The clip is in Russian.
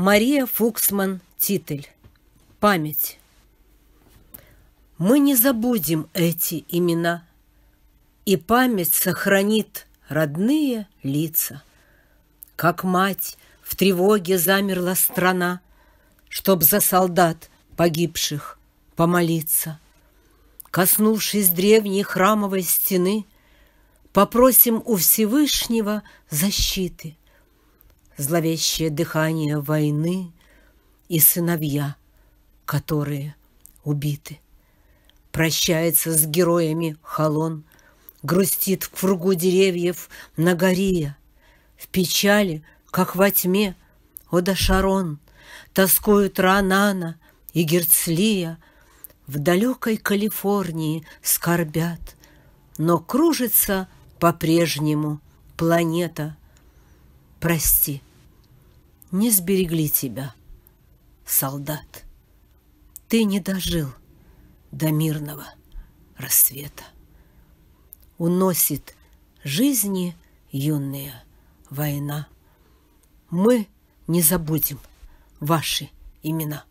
Мария Фуксман Титель. Память. Мы не забудем эти имена, И память сохранит родные лица. Как мать в тревоге замерла страна, Чтоб за солдат погибших помолиться. Коснувшись древней храмовой стены, Попросим у Всевышнего защиты — зловещее дыхание войны и сыновья, которые убиты. Прощается с героями Халон, грустит в кругу деревьев на горе, в печали, как во тьме, Одашарон, тоскуют Ранана и Герцлия, в далекой Калифорнии скорбят, но кружится по-прежнему планета. Прости не сберегли тебя, солдат. Ты не дожил до мирного рассвета. Уносит жизни юная война. Мы не забудем ваши имена.